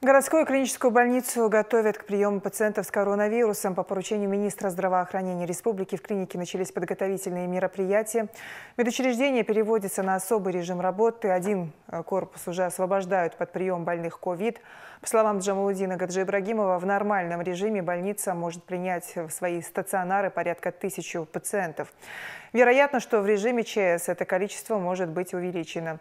Городскую клиническую больницу готовят к приему пациентов с коронавирусом. По поручению министра здравоохранения республики в клинике начались подготовительные мероприятия. Медучреждение переводится на особый режим работы. Один э, корпус уже освобождают под прием больных ковид. По словам Джамалудина Гаджиибрагимова, в нормальном режиме больница может принять в свои стационары порядка тысячи пациентов. Вероятно, что в режиме ЧС это количество может быть увеличено.